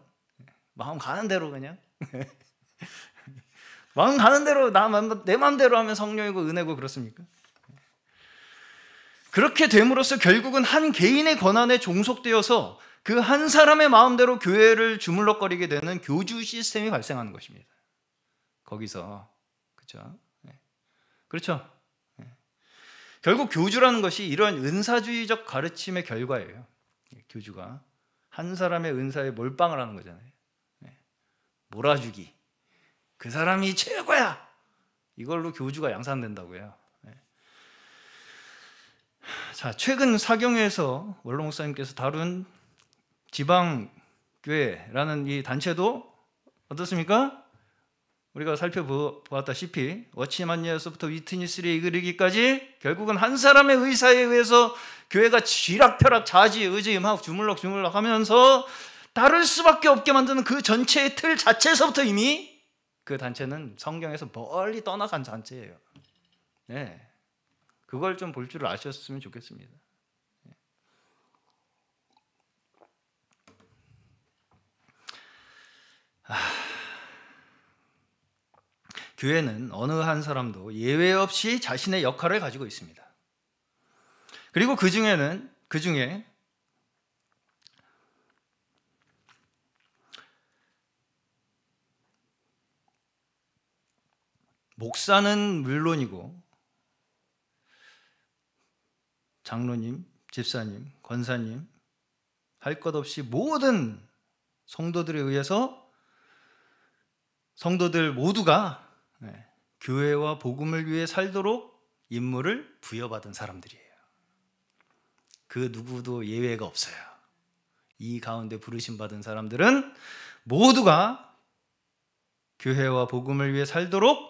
마음 가는 대로 그냥 마음 가는 대로 나 내 마음대로 하면 성령이고 은혜고 그렇습니까? 그렇게 됨으로써 결국은 한 개인의 권한에 종속되어서 그 한 사람의 마음대로 교회를 주물럭거리게 되는 교주 시스템이 발생하는 것입니다. 거기서 네. 그렇죠? 그렇죠. 결국 교주라는 것이 이러한 은사주의적 가르침의 결과예요. 교주가 한 사람의 은사에 몰빵을 하는 거잖아요. 네. 몰아주기. 그 사람이 최고야. 이걸로 교주가 양산된다고요. 네. 자, 최근 사경에서 원로 목사님께서 다룬 지방 교회라는 이 단체도 어떻습니까? 우리가 살펴보았다시피 워치만니에서부터 위트니스리에 이르기까지 결국은 한 사람의 의사에 의해서 교회가 쥐락펴락 자지 의지임하고 주물럭주물럭 하면서 다를 수밖에 없게 만드는 그 전체의 틀 자체에서부터 이미 그 단체는 성경에서 멀리 떠나간 단체예요. 네. 그걸 좀 볼 줄 아셨으면 좋겠습니다. 아. 교회는 어느 한 사람도 예외 없이 자신의 역할을 가지고 있습니다. 그리고 그 중에는 그 중에 목사는 물론이고 장로님, 집사님, 권사님 할 것 없이 모든 성도들에 의해서 성도들 모두가 교회와 복음을 위해 살도록 임무를 부여받은 사람들이에요. 그 누구도 예외가 없어요. 이 가운데 부르심 받은 사람들은 모두가 교회와 복음을 위해 살도록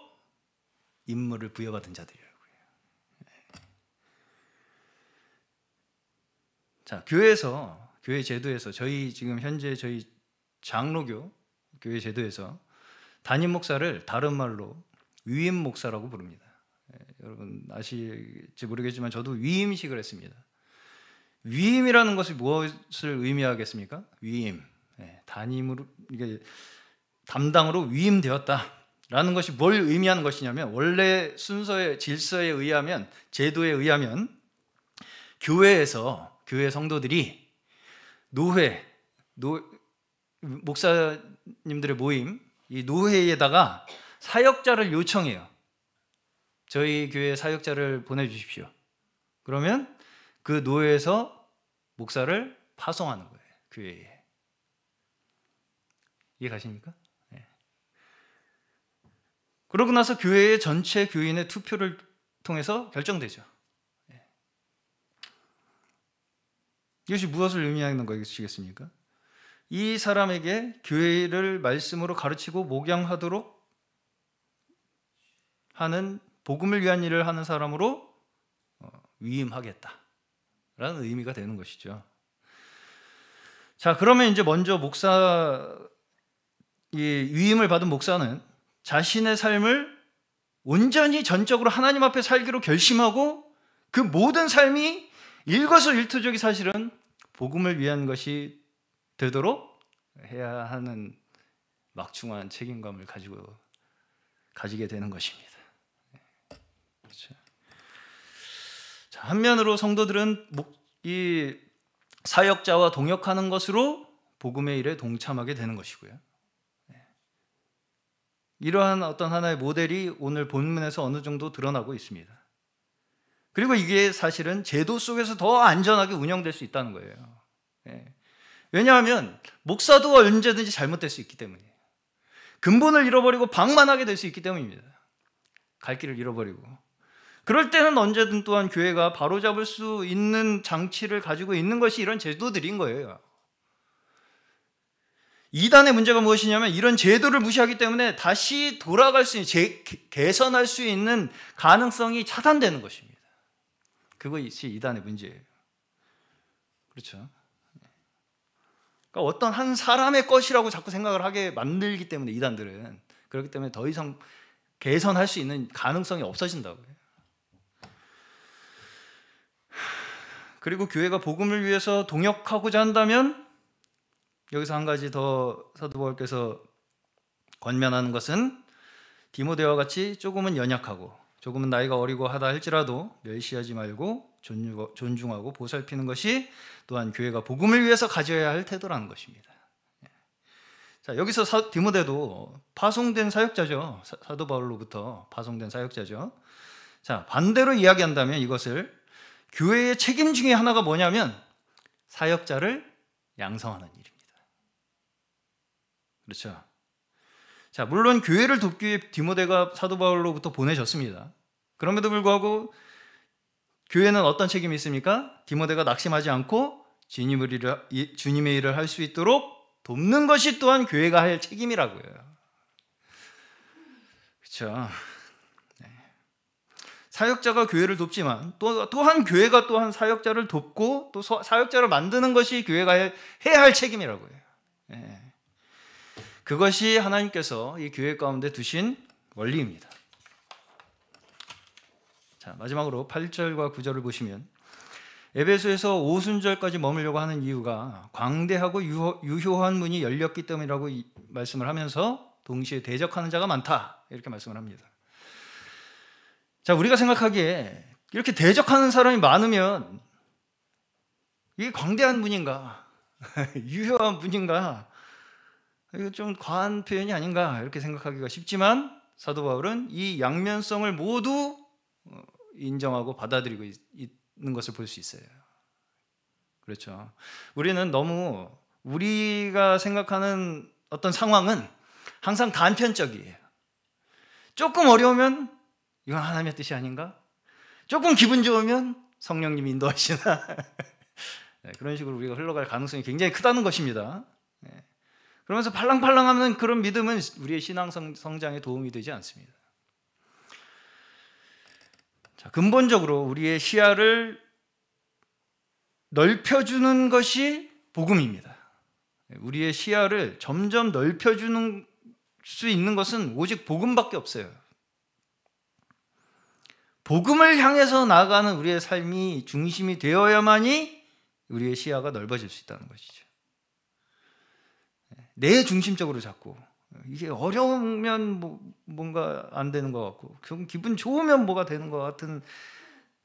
임무를 부여받은 자들이라고요. 네. 자, 교회에서 교회 제도에서 저희 지금 현재 저희 장로교 교회 제도에서 담임 목사를 다른 말로 위임 목사라고 부릅니다. 예, 여러분 아실지 모르겠지만 저도 위임식을 했습니다. 위임이라는 것이 무엇을 의미하겠습니까? 위임. 단임으로 예, 이게 담당으로 위임되었다라는 것이 뭘 의미하는 것이냐면 원래 순서의 질서에 의하면 제도에 의하면 교회에서 교회 성도들이 노회 노 목사님들의 모임 이 노회에다가 사역자를 요청해요. 저희 교회 사역자를 보내주십시오. 그러면 그 노예에서 목사를 파송하는 거예요. 교회에. 이해 가십니까? 네. 예. 그러고 나서 교회의 전체 교인의 투표를 통해서 결정되죠. 네. 이것이 무엇을 의미하는 것이겠습니까? 이 사람에게 교회를 말씀으로 가르치고 목양하도록 하는 복음을 위한 일을 하는 사람으로 어, 위임하겠다라는 의미가 되는 것이죠. 자, 그러면 이제 먼저 목사 이 위임을 받은 목사는 자신의 삶을 온전히 전적으로 하나님 앞에 살기로 결심하고 그 모든 삶이 일거수일투족이 사실은 복음을 위한 것이 되도록 해야 하는 막중한 책임감을 가지고 가지게 되는 것입니다. 그렇죠. 자, 한면으로 성도들은 이 사역자와 동역하는 것으로 복음의 일에 동참하게 되는 것이고요. 예. 이러한 어떤 하나의 모델이 오늘 본문에서 어느 정도 드러나고 있습니다. 그리고 이게 사실은 제도 속에서 더 안전하게 운영될 수 있다는 거예요. 예. 왜냐하면 목사도 언제든지 잘못될 수 있기 때문이에요. 근본을 잃어버리고 방만하게 될 수 있기 때문입니다. 갈 길을 잃어버리고 그럴 때는 언제든 또한 교회가 바로잡을 수 있는 장치를 가지고 있는 것이 이런 제도들인 거예요. 이단의 문제가 무엇이냐면 이런 제도를 무시하기 때문에 다시 돌아갈 수 있는, 제, 개선할 수 있는 가능성이 차단되는 것입니다. 그것이 이단의 문제예요. 그렇죠. 네. 그러니까 어떤 한 사람의 것이라고 자꾸 생각을 하게 만들기 때문에 이단들은 그렇기 때문에 더 이상 개선할 수 있는 가능성이 없어진다고요. 그리고 교회가 복음을 위해서 동역하고자 한다면 여기서 한 가지 더 사도 바울께서 권면하는 것은 디모데와 같이 조금은 연약하고 조금은 나이가 어리고 하다 할지라도 멸시하지 말고 존중하고 보살피는 것이 또한 교회가 복음을 위해서 가져야 할 태도라는 것입니다. 예. 자, 여기서 사, 디모데도 파송된 사역자죠. 사, 도 바울로부터 파송된 사역자죠. 자, 반대로 이야기한다면 이것을 교회의 책임 중에 하나가 뭐냐면 사역자를 양성하는 일입니다. 그렇죠? 자, 물론 교회를 돕기 위해 디모데가 사도 바울로부터 보내졌습니다. 그럼에도 불구하고 교회는 어떤 책임이 있습니까? 디모데가 낙심하지 않고 주님의 일을 할 수 있도록 돕는 것이 또한 교회가 할 책임이라고요. 그렇죠? 사역자가 교회를 돕지만 또, 또한 교회가 또한 사역자를 돕고 또 사역자를 만드는 것이 교회가 해야 할 책임이라고 해요. 예. 그것이 하나님께서 이 교회 가운데 두신 원리입니다. 자, 마지막으로 8절과 9절을 보시면 에베소에서 오순절까지 머물려고 하는 이유가 광대하고 유효한 문이 열렸기 때문이라고 말씀을 하면서 동시에 대적하는 자가 많다. 이렇게 말씀을 합니다. 자, 우리가 생각하기에 이렇게 대적하는 사람이 많으면 이게 광대한 분인가? 유효한 분인가? 이거 좀 과한 표현이 아닌가? 이렇게 생각하기가 쉽지만 사도 바울은 이 양면성을 모두 어, 인정하고 받아들이고 있는 것을 볼 수 있어요. 그렇죠. 우리는 너무 우리가 생각하는 어떤 상황은 항상 단편적이에요. 조금 어려우면 이건 하나님의 뜻이 아닌가? 조금 기분 좋으면 성령님 인도하시나? 네, 그런 식으로 우리가 흘러갈 가능성이 굉장히 크다는 것입니다. 네. 그러면서 팔랑팔랑하는 그런 믿음은 우리의 신앙 성장에 도움이 되지 않습니다. 자, 근본적으로 우리의 시야를 넓혀주는 것이 복음입니다. 네, 우리의 시야를 점점 넓혀주는 수 있는 것은 오직 복음밖에 없어요. 복음을 향해서 나아가는 우리의 삶이 중심이 되어야만이 우리의 시야가 넓어질 수 있다는 것이죠. 내 네, 중심적으로 자꾸 이게 어려우면 뭐 뭔가 안 되는 것 같고 기분 좋으면 뭐가 되는 것 같은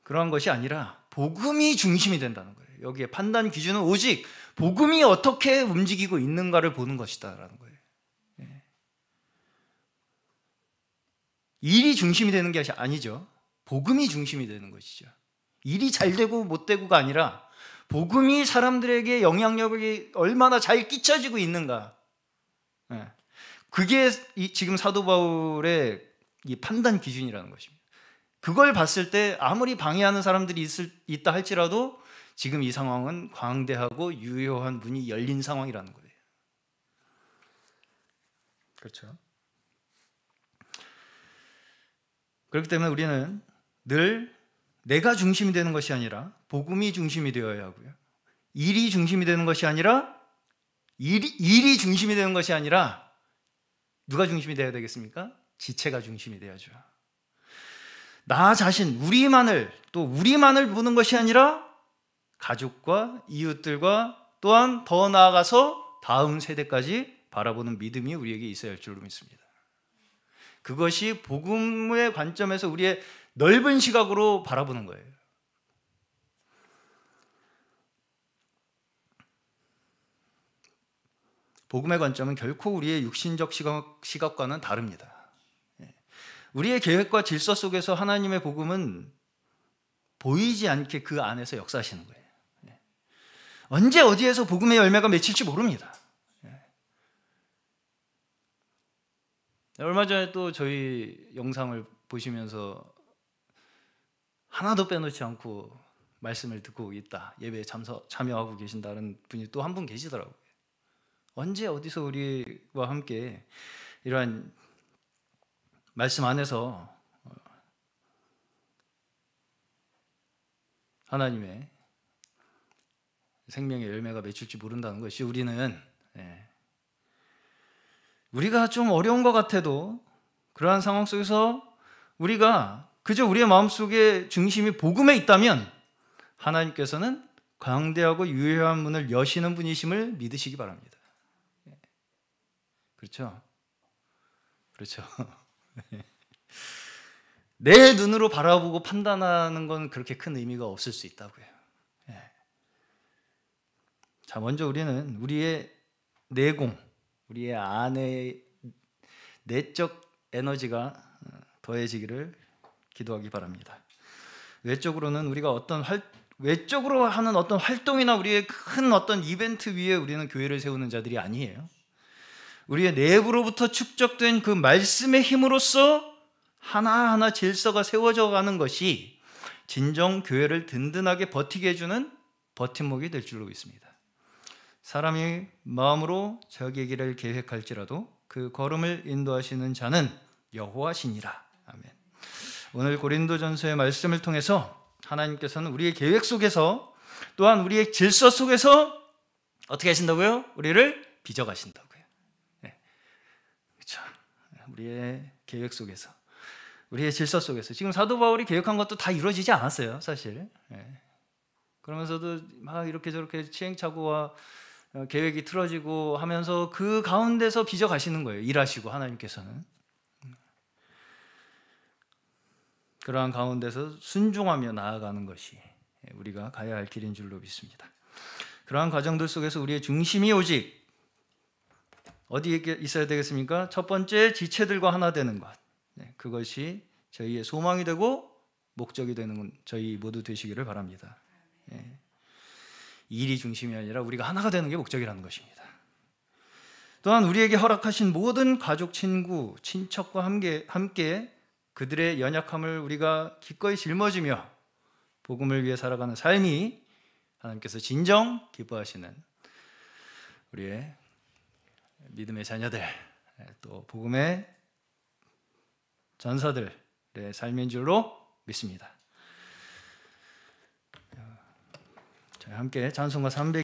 그러한 것이 아니라 복음이 중심이 된다는 거예요. 여기에 판단 기준은 오직 복음이 어떻게 움직이고 있는가를 보는 것이다라는 거예요. 예. 일이 중심이 되는 게 아니죠. 복음이 중심이 되는 것이죠. 일이 잘 되고 못 되고가 아니라 복음이 사람들에게 영향력이 얼마나 잘 끼쳐지고 있는가. 예. 그게 지금 사도 바울의 판단 기준이라는 것입니다. 그걸 봤을 때 아무리 방해하는 사람들이 있을, 있다 할지라도 지금 이 상황은 광대하고 유효한 문이 열린 상황이라는 거예요. 그렇죠. 그렇기 때문에 우리는 늘 내가 중심이 되는 것이 아니라 복음이 중심이 되어야 하고요. 일이 중심이 되는 것이 아니라 일이, 일이 중심이 되는 것이 아니라 누가 중심이 되어야 되겠습니까? 지체가 중심이 되어야죠. 나 자신, 우리만을, 또 우리만을 보는 것이 아니라 가족과 이웃들과 또한 더 나아가서 다음 세대까지 바라보는 믿음이 우리에게 있어야 할 줄로 믿습니다. 그것이 복음의 관점에서 우리의 넓은 시각으로 바라보는 거예요. 복음의 관점은 결코 우리의 육신적 시각, 과는 다릅니다. 예. 우리의 계획과 질서 속에서 하나님의 복음은 보이지 않게 그 안에서 역사하시는 거예요. 예. 언제 어디에서 복음의 열매가 맺힐지 모릅니다. 예. 얼마 전에 또 저희 영상을 보시면서 하나도 빼놓지 않고 말씀을 듣고 있다. 예배에 참석 참여하고 계신다는 분이 또 한 분 계시더라고요. 언제 어디서 우리와 함께 이러한 말씀 안에서 어, 하나님의 생명의 열매가 맺힐지 모른다는 것이 우리는 예, 우리가 좀 어려운 것 같아도 그러한 상황 속에서 우리가 그저 우리의 마음속에 중심이 복음에 있다면 하나님께서는 광대하고 유효한 문을 여시는 분이심을 믿으시기 바랍니다. 그렇죠? 그렇죠. 내 눈으로 바라보고 판단하는 건 그렇게 큰 의미가 없을 수 있다고요. 예. 자, 먼저 우리는 우리의 내공, 우리의 안에 내적 에너지가 더해지기를 기도하기 바랍니다. 외적으로는 우리가 어떤 활, 외적으로 하는 어떤 활동이나 우리의 큰 어떤 이벤트 위에 우리는 교회를 세우는 자들이 아니에요. 우리의 내부로부터 축적된 그 말씀의 힘으로써 하나하나 질서가 세워져 가는 것이 진정 교회를 든든하게 버티게 해주는 버팀목이 될 줄로 믿습니다. 사람이 마음으로 자기 길을 계획할지라도 그 걸음을 인도하시는 자는 여호와시니라. 아멘. 오늘 고린도전서의 말씀을 통해서 하나님께서는 우리의 계획 속에서 또한 우리의 질서 속에서 어떻게 하신다고요? 우리를 빚어가신다고요. 네. 그렇죠. 우리의 계획 속에서, 우리의 질서 속에서 지금 사도 바울이 계획한 것도 다 이루어지지 않았어요, 사실. 네. 그러면서도 막 이렇게 저렇게 시행착오와 어, 계획이 틀어지고 하면서 그 가운데서 빚어가시는 거예요. 일하시고 하나님께서는. 그러한 가운데서 순종하며 나아가는 것이 우리가 가야 할 길인 줄로 믿습니다. 그러한 과정들 속에서 우리의 중심이 오직 어디에 있어야 되겠습니까? 첫 번째 지체들과 하나 되는 것. 네, 그것이 저희의 소망이 되고 목적이 되는 저희 모두 되시기를 바랍니다. 네, 일이 중심이 아니라 우리가 하나가 되는 게 목적이라는 것입니다. 또한 우리에게 허락하신 모든 가족, 친구, 친척과 함께, 함께 그들의 연약함을 우리가 기꺼이 짊어지며 복음을 위해 살아가는 삶이 하나님께서 진정 기뻐하시는 우리의 믿음의 자녀들 또 복음의 전사들의 삶인 줄로 믿습니다. 저 함께 찬송가 300